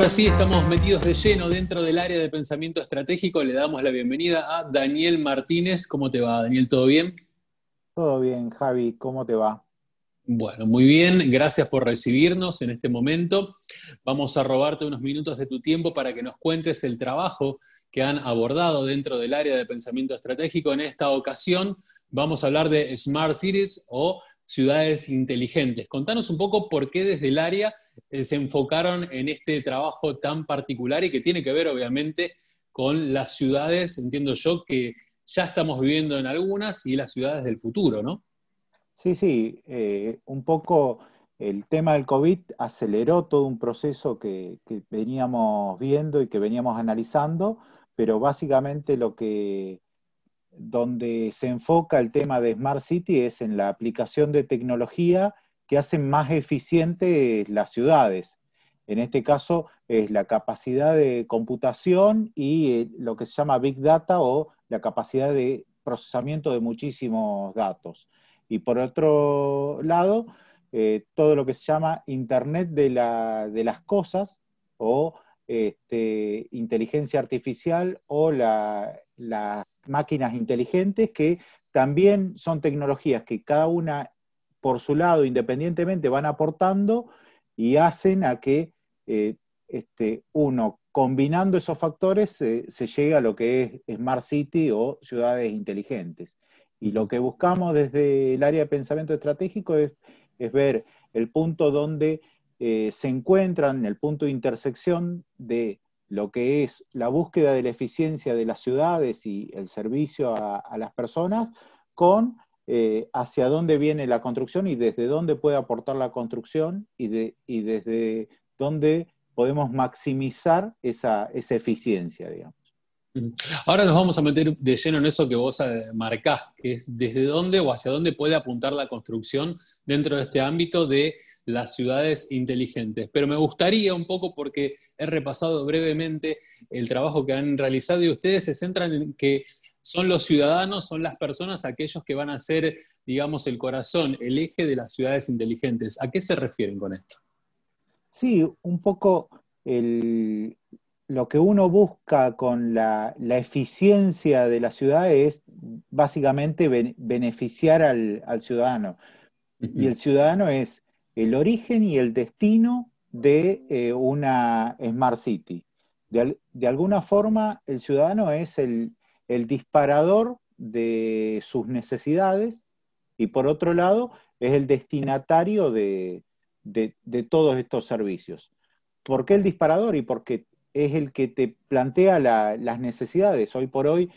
Ahora sí estamos metidos de lleno dentro del área de pensamiento estratégico. Le damos la bienvenida a Daniel Martínez. ¿Cómo te va, Daniel? ¿Todo bien? Todo bien, Javi. ¿Cómo te va? Bueno, muy bien. Gracias por recibirnos en este momento. Vamos a robarte unos minutos de tu tiempo para que nos cuentes el trabajo que han abordado dentro del área de pensamiento estratégico. En esta ocasión vamos a hablar de Smart Cities o ciudades inteligentes. Contanos un poco por qué desde el área eh, se enfocaron en este trabajo tan particular y que tiene que ver obviamente con las ciudades, entiendo yo, que ya estamos viviendo en algunas y las ciudades del futuro, ¿no? Sí, sí, eh, un poco el tema del COVID aceleró todo un proceso que, que, veníamos viendo y que veníamos analizando, pero básicamente lo que donde se enfoca el tema de Smart City es en la aplicación de tecnología que hacen más eficientes las ciudades. En este caso es la capacidad de computación y eh, lo que se llama Big Data o la capacidad de procesamiento de muchísimos datos. Y por otro lado, eh, todo lo que se llama Internet de, las cosas o este, inteligencia artificial o las máquinas inteligentes que también son tecnologías que cada una por su lado, independientemente, van aportando y hacen a que eh, este, uno, combinando esos factores, eh, se llegue a lo que es Smart City o ciudades inteligentes. Y lo que buscamos desde el área de pensamiento estratégico es, ver el punto donde eh, se encuentran, el punto de intersección de lo que es la búsqueda de la eficiencia de las ciudades y el servicio a las personas con eh, hacia dónde viene la construcción y desde dónde puede aportar la construcción y, de, desde dónde podemos maximizar esa, esa eficiencia, digamos. Ahora nos vamos a meter de lleno en eso que vos eh, marcás, que es desde dónde o hacia dónde puede apuntar la construcción dentro de este ámbito de las ciudades inteligentes. Pero me gustaría un poco, porque he repasado brevemente el trabajo que han realizado y ustedes se centran en que son los ciudadanos, son las personas aquellos que van a ser, digamos, el corazón, el eje de las ciudades inteligentes. ¿A qué se refieren con esto? Sí, un poco lo que uno busca con la, eficiencia de la ciudad es básicamente beneficiar al, ciudadano. Y el ciudadano es el origen y el destino de eh, una Smart City. de, alguna forma, el ciudadano es el, el disparador de sus necesidades y por otro lado es el destinatario de, todos estos servicios. ¿Por qué el disparador? Y porque es el que te plantea las necesidades. Hoy por hoy,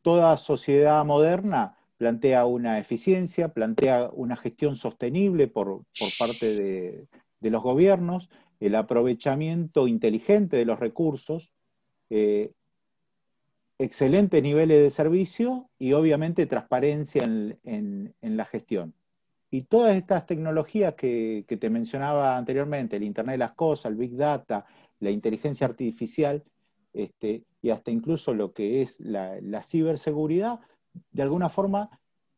toda sociedad moderna plantea una eficiencia, plantea una gestión sostenible por, parte de, los gobiernos, el aprovechamiento inteligente de los recursos, eh, excelentes niveles de servicio y obviamente transparencia en, la gestión. Y todas estas tecnologías que, te mencionaba anteriormente, el Internet de las Cosas, el Big Data, la inteligencia artificial, este, y hasta incluso lo que es la, ciberseguridad, de alguna forma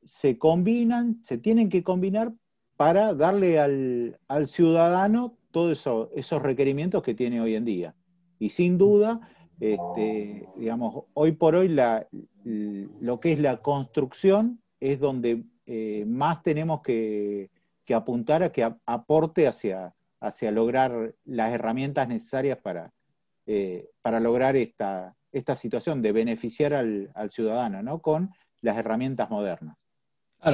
se combinan, se tienen que combinar para darle al, al ciudadano todos eso, esos requerimientos que tiene hoy en día. Y sin mm. duda, este, digamos, hoy por hoy lo que es la construcción es donde eh, más tenemos que, apuntar a que aporte hacia, hacia lograr las herramientas necesarias para, eh, para lograr esta, esta situación de beneficiar al, al ciudadano ¿no? con las herramientas modernas.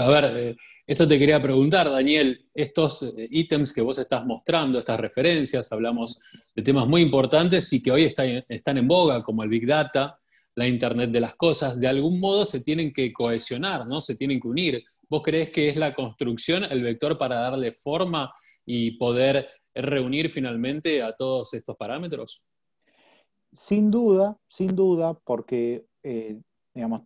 Claro, a ver, eh. esto te quería preguntar, Daniel, estos eh, ítems que vos estás mostrando, estas referencias, hablamos de temas muy importantes y que hoy están en boga, como el Big Data, la Internet de las Cosas, de algún modo se tienen que cohesionar, ¿no? Se tienen que unir. ¿Vos crees que es la construcción el vector para darle forma y poder reunir finalmente a todos estos parámetros? Sin duda, sin duda, porque, eh, digamos,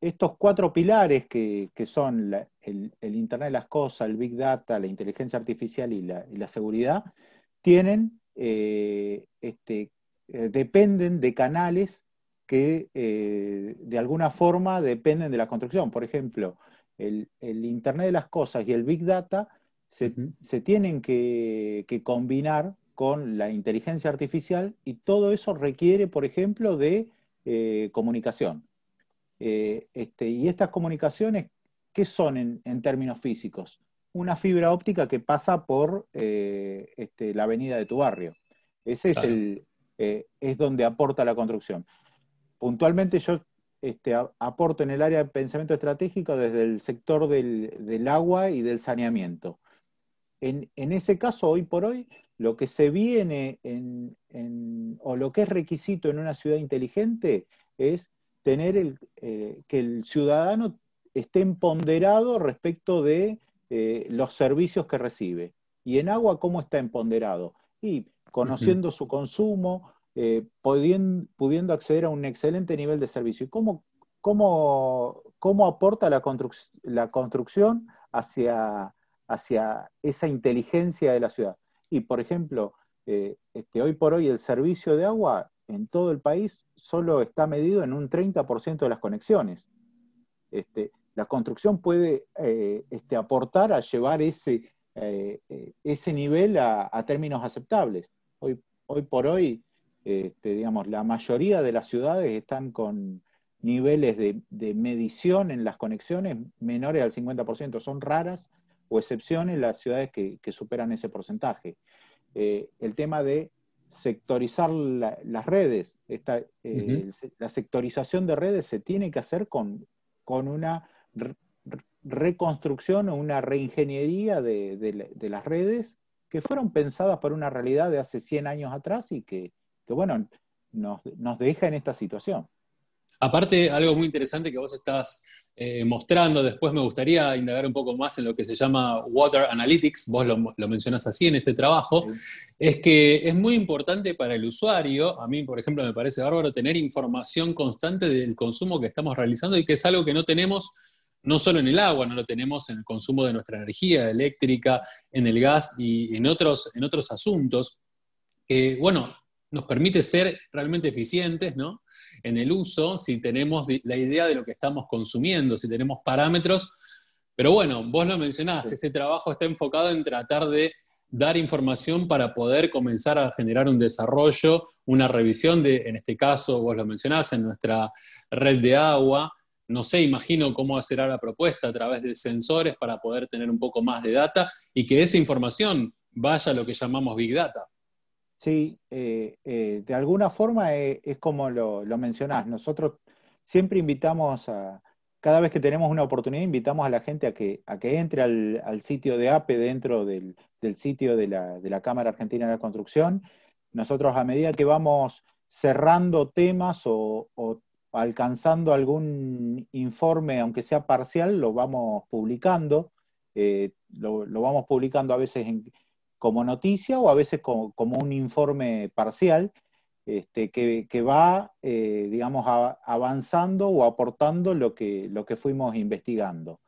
estos cuatro pilares que, son el, Internet de las Cosas, el Big Data, la inteligencia artificial y la, seguridad, eh, este, eh, dependen de canales que eh, de alguna forma dependen de la construcción. Por ejemplo, el, Internet de las Cosas y el Big Data se, tienen que, combinar con la inteligencia artificial y todo eso requiere, por ejemplo, de comunicación. Eh, este, y estas comunicaciones, ¿qué son en, términos físicos? Una fibra óptica que pasa por eh, este, la avenida de tu barrio. Ese es, el, eh, es donde aporta la construcción. Puntualmente yo este, aporto en el área de pensamiento estratégico desde el sector del, agua y del saneamiento. En, ese caso, hoy por hoy, lo que se viene o lo que es requisito en una ciudad inteligente es tener el, eh, que el ciudadano esté empoderado respecto de eh, los servicios que recibe. ¿Y en agua cómo está empoderado? Y conociendo su consumo, eh, pudiendo, acceder a un excelente nivel de servicio. ¿Y cómo, aporta la, la construcción hacia, hacia, esa inteligencia de la ciudad? Y, por ejemplo, este, hoy por hoy el servicio de agua en todo el país solo está medido en un 30% de las conexiones. Este, la construcción puede eh, este, aportar a llevar ese, eh, eh, ese nivel a, términos aceptables. Hoy, hoy por hoy, este, digamos, la mayoría de las ciudades están con niveles de, medición en las conexiones menores al 50%. Son raras o excepciones las ciudades que, superan ese porcentaje. el tema de sectorizar las redes. Eh, la sectorización de redes se tiene que hacer con, con una reconstrucción o una reingeniería de, las redes que fueron pensadas para una realidad de hace 100 años atrás y que, bueno, nos, deja en esta situación. Aparte, algo muy interesante que vos estabas eh, mostrando. Después me gustaría indagar un poco más en lo que se llama Water Analytics, vos lo, mencionas así en este trabajo, es que es muy importante para el usuario, a mí por ejemplo me parece bárbaro tener información constante del consumo que estamos realizando y que es algo que no tenemos no solo en el agua, no lo tenemos en el consumo de nuestra energía eléctrica, en el gas y en otros, en otros asuntos. que bueno, nos permite ser realmente eficientes, ¿no? en el uso, si tenemos la idea de lo que estamos consumiendo, si tenemos parámetros. Pero bueno, vos lo mencionás, ese este trabajo está enfocado en tratar de dar información para poder comenzar a generar un desarrollo, una revisión de, en este caso, vos lo mencionás, en nuestra red de agua. No sé, imagino cómo será la propuesta a través de sensores para poder tener un poco más de data y que esa información vaya a lo que llamamos Big Data. Sí, eh, eh, de alguna forma eh, es, como lo, mencionás. Nosotros siempre invitamos a, cada vez que tenemos una oportunidad, invitamos a la gente a que, a que entre al, sitio de APE dentro del, sitio de la, de la, Cámara Argentina de la Construcción. Nosotros a medida que vamos cerrando temas o, alcanzando algún informe, aunque sea parcial, lo vamos publicando. lo, vamos publicando a veces en, como noticia o a veces como, un informe parcial este, que, va, eh, digamos, avanzando o aportando lo que, lo que fuimos investigando.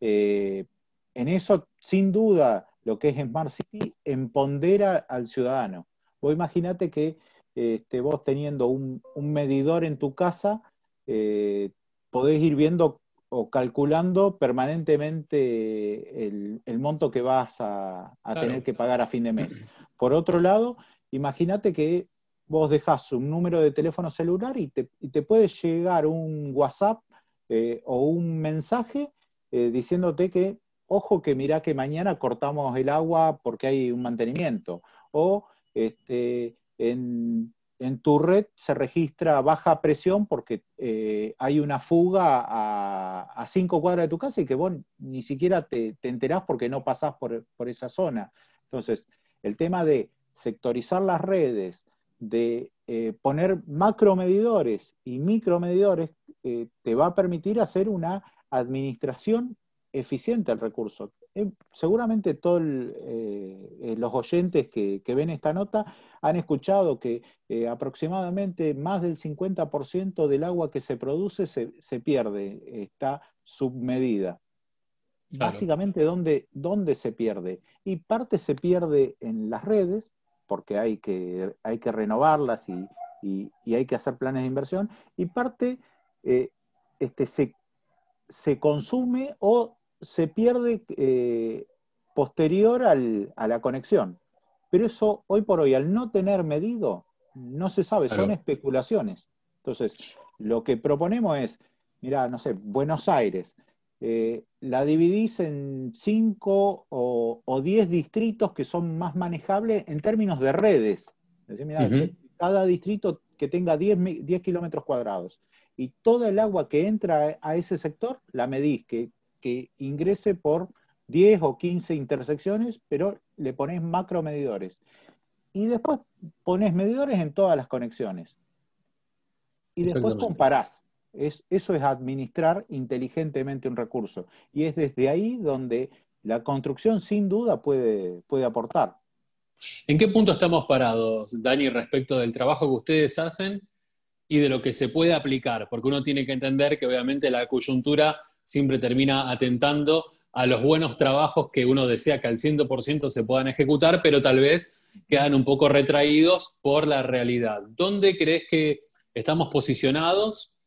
Eh, en eso, sin duda, lo que es Smart City empodera al ciudadano. Vos imaginate que este, vos teniendo un, medidor en tu casa, eh, podés ir viendo o calculando permanentemente el, monto que vas a, tener que pagar a fin de mes. Por otro lado, imagínate que vos dejás un número de teléfono celular y te, puede llegar un WhatsApp eh, o un mensaje eh, diciéndote que, ojo que mirá que mañana cortamos el agua porque hay un mantenimiento. O este, en en tu red se registra baja presión porque eh, hay una fuga a, cinco cuadras de tu casa y que vos ni siquiera te, enterás porque no pasás por, esa zona. Entonces, el tema de sectorizar las redes, de eh, poner macromedidores y micromedidores, eh, te va a permitir hacer una administración eficiente del recurso. Eh, seguramente todos eh, eh, los oyentes que, ven esta nota han escuchado que aproximadamente más del 50% del agua que se produce se, pierde, está submedida. Básicamente, ¿dónde, ¿dónde, se pierde? Y parte se pierde en las redes, porque hay que, hay que renovarlas y, hay que hacer planes de inversión, y parte este, se, se consume o se pierde eh, posterior a la conexión. Pero eso hoy por hoy, al no tener medido, no se sabe, son especulaciones. Entonces, lo que proponemos es, mira, no sé, Buenos Aires, eh, la dividís en 5 o 10 distritos que son más manejables en términos de redes. Es decir, mirá, cada distrito que tenga 10, 10 kilómetros cuadrados y toda el agua que entra a ese sector la medís, que que ingrese por 10 o 15 intersecciones, pero le pones macro medidores. Y después pones medidores en todas las conexiones. Y después comparás. Es, eso es administrar inteligentemente un recurso. Y es desde ahí donde la construcción sin duda puede, puede aportar. ¿En qué punto estamos parados, Dani, respecto del trabajo que ustedes hacen y de lo que se puede aplicar? Porque uno tiene que entender que obviamente la coyuntura siempre termina atentando a los buenos trabajos que uno desea que al 100% se puedan ejecutar, pero tal vez quedan un poco retraídos por la realidad. ¿Dónde crees que estamos posicionados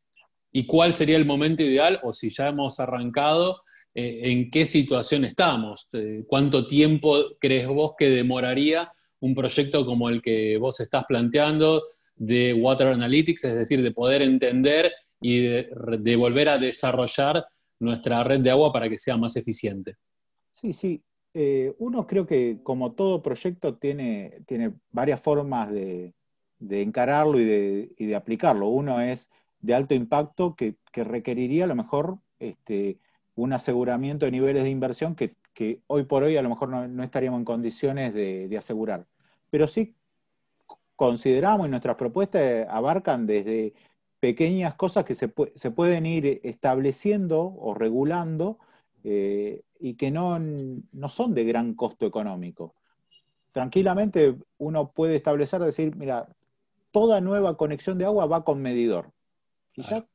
y cuál sería el momento ideal o si ya hemos arrancado, eh, en qué situación estamos? Eh, ¿Cuánto tiempo crees vos que demoraría un proyecto como el que vos estás planteando de Water Analytics, es decir, de poder entender y de volver a desarrollar nuestra red de agua para que sea más eficiente. Sí, sí. Eh, uno creo que como todo proyecto tiene, tiene varias formas de, encararlo y de, aplicarlo. Uno es de alto impacto que, requeriría a lo mejor este, un aseguramiento de niveles de inversión que, hoy por hoy a lo mejor no, estaríamos en condiciones de, asegurar. Pero sí consideramos y nuestras propuestas abarcan desde pequeñas cosas que se, pueden ir estableciendo o regulando eh, y que no, son de gran costo económico. Tranquilamente uno puede establecer, decir, mira, toda nueva conexión de agua va con medidor. Y ya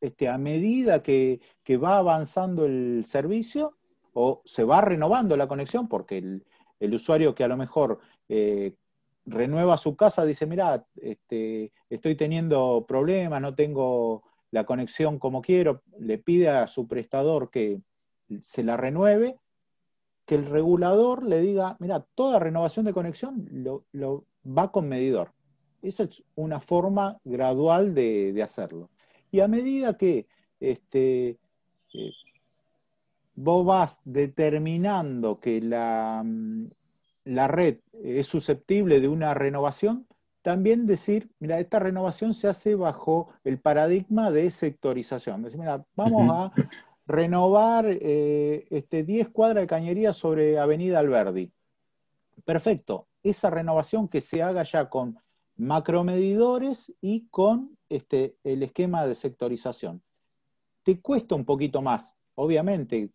este, a medida que, va avanzando el servicio o se va renovando la conexión, porque el, usuario que a lo mejor eh, renueva su casa, dice, mira, este, estoy teniendo problemas, no tengo la conexión como quiero, le pide a su prestador que se la renueve, que el regulador le diga, mira, toda renovación de conexión lo, va con medidor. Esa es una forma gradual de, hacerlo. Y a medida que este, eh, vos vas determinando que la, mm, la red es susceptible de una renovación, también decir, mira, esta renovación se hace bajo el paradigma de sectorización. Decir, mira, vamos a renovar eh, este, 10 cuadras de cañería sobre Avenida Alberdi. Perfecto. Esa renovación que se haga ya con macromedidores y con este, el esquema de sectorización. Te cuesta un poquito más, obviamente,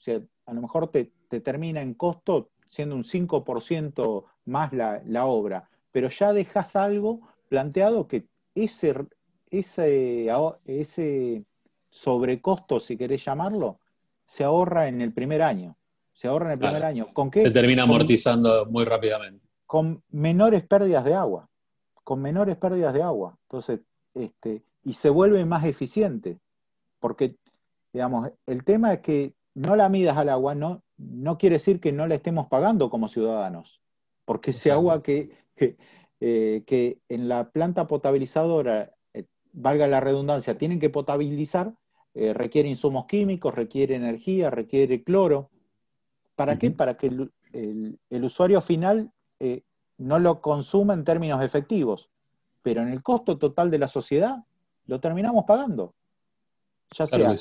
a lo mejor te termina en costo siendo un 5% más la, obra, pero ya dejas algo planteado que ese, ese, ese sobrecosto, si querés llamarlo, se ahorra en el primer año. Se ahorra en el primer año. ¿Con qué? Se termina amortizando muy rápidamente. Con menores pérdidas de agua. Con menores pérdidas de agua. Entonces, este, y se vuelve más eficiente. Porque, digamos, el tema es que no la midas al agua, no, no quiere decir que no la estemos pagando como ciudadanos, porque ese agua que, eh, que, en la planta potabilizadora, eh, valga la redundancia, tienen que potabilizar, eh, requiere insumos químicos, requiere energía, requiere cloro. ¿Para qué? Para que el, usuario final no lo consuma en términos efectivos, pero en el costo total de la sociedad lo terminamos pagando. Ya sea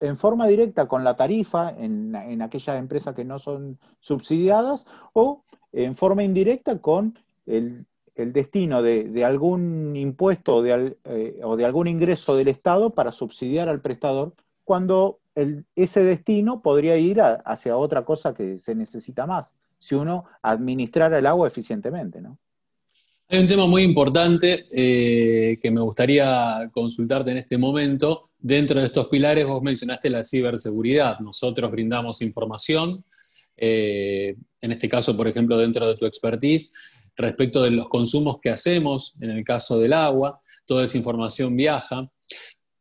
en forma directa con la tarifa en, aquellas empresas que no son subsidiadas o en forma indirecta con el, destino de, algún impuesto eh, o de, algún ingreso del Estado para subsidiar al prestador cuando ese destino podría ir hacia otra cosa que se necesita más, si uno administrara el agua eficientemente, ¿no? Hay un tema muy importante eh, que me gustaría consultarte en este momento. Dentro de estos pilares, vos mencionaste la ciberseguridad. Nosotros brindamos información, eh, en este caso, por ejemplo, dentro de tu expertise, respecto de los consumos que hacemos, en el caso del agua, toda esa información viaja.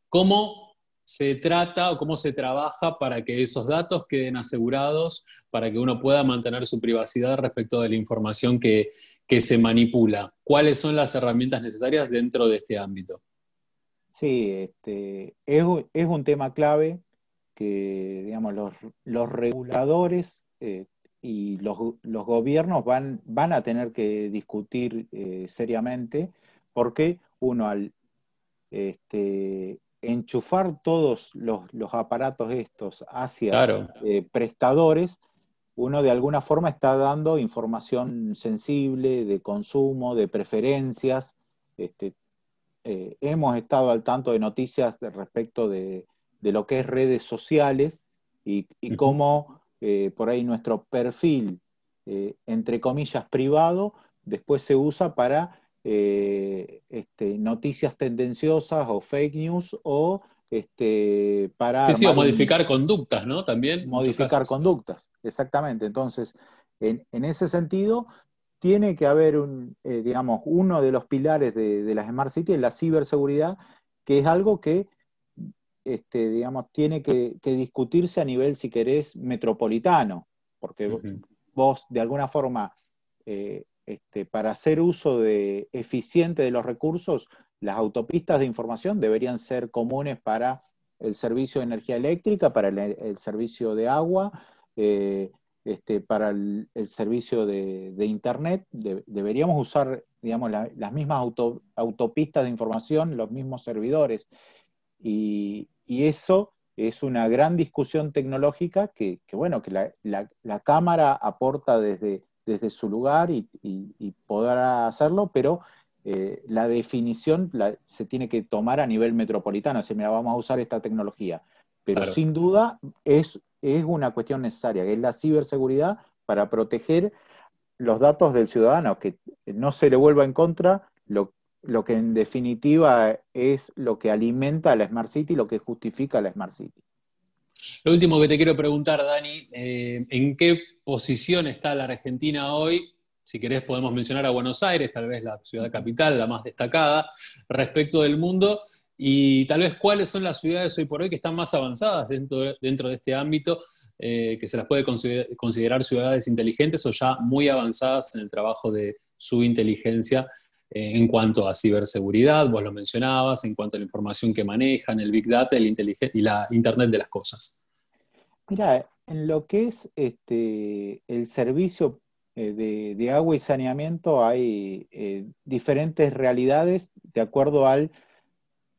¿Cómo se trata o cómo se trabaja para que esos datos queden asegurados, para que uno pueda mantener su privacidad respecto de la información que, que se manipula. ¿Cuáles son las herramientas necesarias dentro de este ámbito? Sí, este, es, un tema clave que digamos, los, reguladores eh, y los, gobiernos van, van, a tener que discutir eh, seriamente porque uno al este, enchufar todos los, aparatos estos hacia eh, prestadores, uno de alguna forma está dando información sensible, de consumo, de preferencias. Este, eh, hemos estado al tanto de noticias respecto de, lo que es redes sociales y, y cómo eh, por ahí nuestro perfil, eh, entre comillas, privado, después se usa para este, noticias tendenciosas o fake news o este, para o modificar conductas, ¿no? También. Modificar conductas, exactamente. Entonces, en, en, ese sentido, tiene que haber, un, eh, digamos, uno de los pilares de, de las Smart City, la ciberseguridad, que es algo que, este, digamos, tiene que, discutirse a nivel, si querés, metropolitano, porque vos, de alguna forma, eh, este, para hacer uso de, eficiente de los recursos, las autopistas de información deberían ser comunes para el servicio de energía eléctrica, para el, servicio de agua, eh, este, para el, servicio de, Internet. deberíamos usar digamos, las mismas autopistas de información, los mismos servidores. Y, eso es una gran discusión tecnológica que, bueno, que la, Cámara aporta desde, desde su lugar y podrá hacerlo, pero eh, la definición se tiene que tomar a nivel metropolitano, decir, mira, vamos a usar esta tecnología. Pero sin duda es, es una cuestión necesaria, que es la ciberseguridad para proteger los datos del ciudadano, que no se le vuelva en contra lo, que en definitiva es lo que alimenta a la Smart City, lo que justifica la Smart City. Lo último que te quiero preguntar, Dani, eh, ¿en qué posición está la Argentina hoy si querés podemos mencionar a Buenos Aires, tal vez la ciudad capital, la más destacada respecto del mundo, y tal vez cuáles son las ciudades hoy por hoy que están más avanzadas dentro, de, dentro de este ámbito, eh, que se las puede considerar, ciudades inteligentes o ya muy avanzadas en el trabajo de su inteligencia eh, en cuanto a ciberseguridad, vos lo mencionabas, en cuanto a la información que manejan, el Big Data el y la Internet de las Cosas. Mira, en lo que es este, el servicio eh, de, agua y saneamiento hay eh, diferentes realidades de acuerdo al,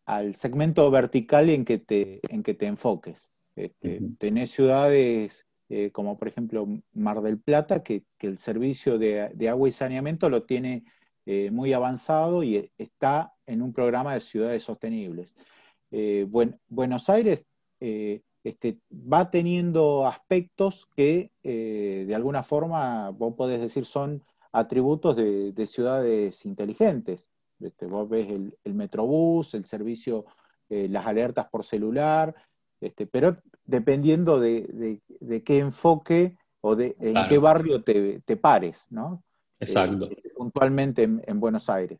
al segmento vertical en que te, en que te enfoques. Este, Tenés ciudades eh, como por ejemplo Mar del Plata, que, el servicio de, agua y saneamiento lo tiene muy avanzado y e, está en un programa de ciudades sostenibles. Buenos Aires este, va teniendo aspectos que eh, de alguna forma vos podés decir son atributos de, ciudades inteligentes. Este, vos ves el, metrobús, el servicio, eh, las alertas por celular, este, pero dependiendo de, qué enfoque o de en qué barrio te, pares, ¿no? Exacto. Eh, puntualmente en, en, Buenos Aires.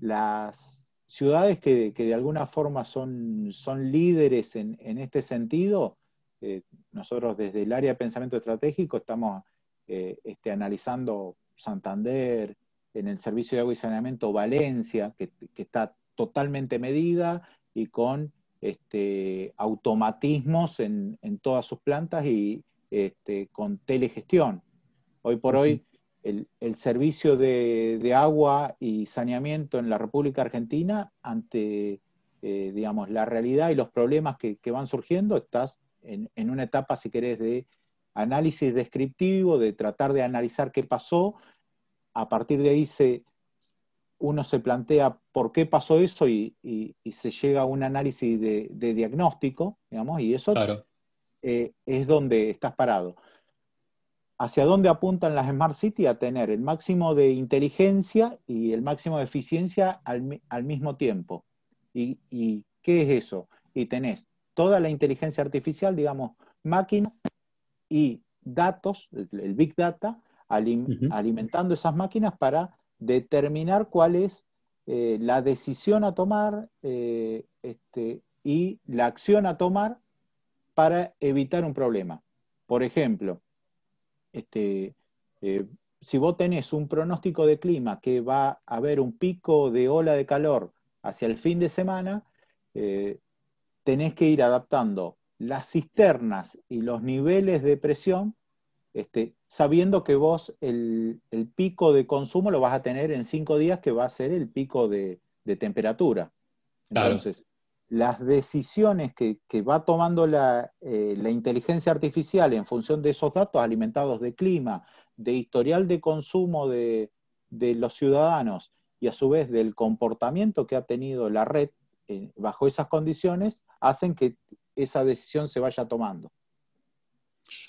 las, ciudades que, de alguna forma son, son líderes en, este sentido, eh, nosotros desde el área de pensamiento estratégico estamos eh, este, analizando Santander, en el servicio de agua y saneamiento Valencia, que, está totalmente medida y con este, automatismos en, todas sus plantas y este, con telegestión. Hoy por hoy el, servicio de, agua y saneamiento en la República Argentina ante, eh, digamos, la realidad y los problemas que, van surgiendo, estás en, una etapa, si querés, de análisis descriptivo, de tratar de analizar qué pasó. A partir de ahí se, uno se plantea por qué pasó eso y, se llega a un análisis de, diagnóstico, digamos, y eso eh, es donde estás parado hacia dónde apuntan las Smart City a tener el máximo de inteligencia y el máximo de eficiencia al, mismo tiempo. ¿Y, qué es eso? Y tenés toda la inteligencia artificial, digamos, máquinas y datos, el, Big Data, alimentando esas máquinas para determinar cuál es eh, la decisión a tomar eh, este, y la acción a tomar para evitar un problema. Por ejemplo, este, eh, si vos tenés un pronóstico de clima que va a haber un pico de ola de calor hacia el fin de semana, eh, tenés que ir adaptando las cisternas y los niveles de presión, este, sabiendo que vos el, pico de consumo lo vas a tener en cinco días, que va a ser el pico de, temperatura. Entonces, las decisiones que, va tomando eh, la, inteligencia artificial en función de esos datos alimentados de clima, de historial de consumo de, los ciudadanos y a su vez del comportamiento que ha tenido la red eh, bajo esas condiciones, hacen que esa decisión se vaya tomando.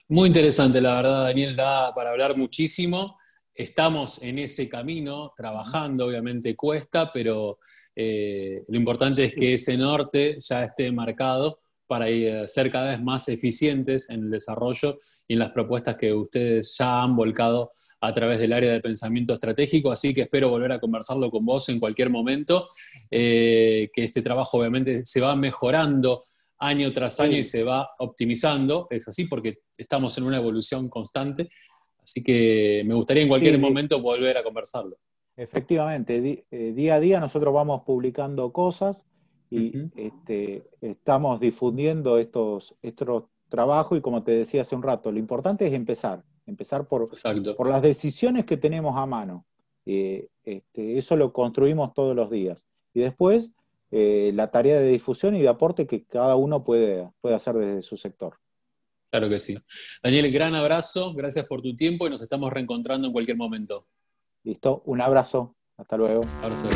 Muy interesante, la verdad, Daniel, da para hablar muchísimo estamos en ese camino, trabajando, obviamente cuesta, pero eh, lo importante es que ese norte ya esté marcado para eh, ser cada vez más eficientes en el desarrollo y en las propuestas que ustedes ya han volcado a través del área de pensamiento estratégico, así que espero volver a conversarlo con vos en cualquier momento, eh, que este trabajo obviamente se va mejorando año tras año y se va optimizando, es así porque estamos en una evolución constante, Así que me gustaría en cualquier momento volver a conversarlo. Efectivamente, eh, día a día nosotros vamos publicando cosas y este, estamos difundiendo estos, estos trabajos y como te decía hace un rato, lo importante es empezar, empezar por, por las decisiones que tenemos a mano. Eh, este, eso lo construimos todos los días. Y después eh, la tarea de difusión y de aporte que cada uno puede, puede hacer desde su sector. Claro que sí. Daniel, gran abrazo, gracias por tu tiempo y nos estamos reencontrando en cualquier momento. Listo, un abrazo, hasta luego. Abrazo.